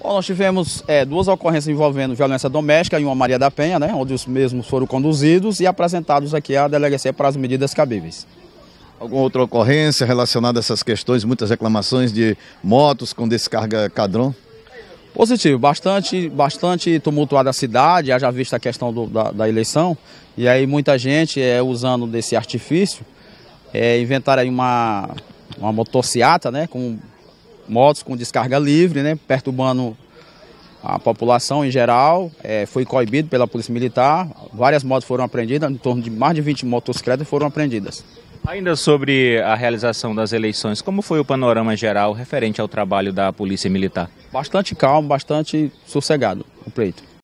Bom, nós tivemos é, duas ocorrências envolvendo violência doméstica e uma Maria da Penha, né, onde os mesmos foram conduzidos e apresentados aqui à delegacia para as medidas cabíveis. Alguma outra ocorrência relacionada a essas questões, muitas reclamações de motos com descarga cadrão? Positivo, bastante, bastante tumultuada a cidade, haja vista a questão do, da, da, eleição, e aí muita gente é, usando desse artifício, é, inventaram aí uma, uma motociata, né, com motos com descarga livre, né, perturbando a população em geral. É, foi coibido pela Polícia Militar. Várias motos foram apreendidas, em torno de mais de 20 motocicletas foram apreendidas. Ainda sobre a realização das eleições, como foi o panorama geral referente ao trabalho da Polícia Militar? Bastante calmo, bastante sossegado o pleito.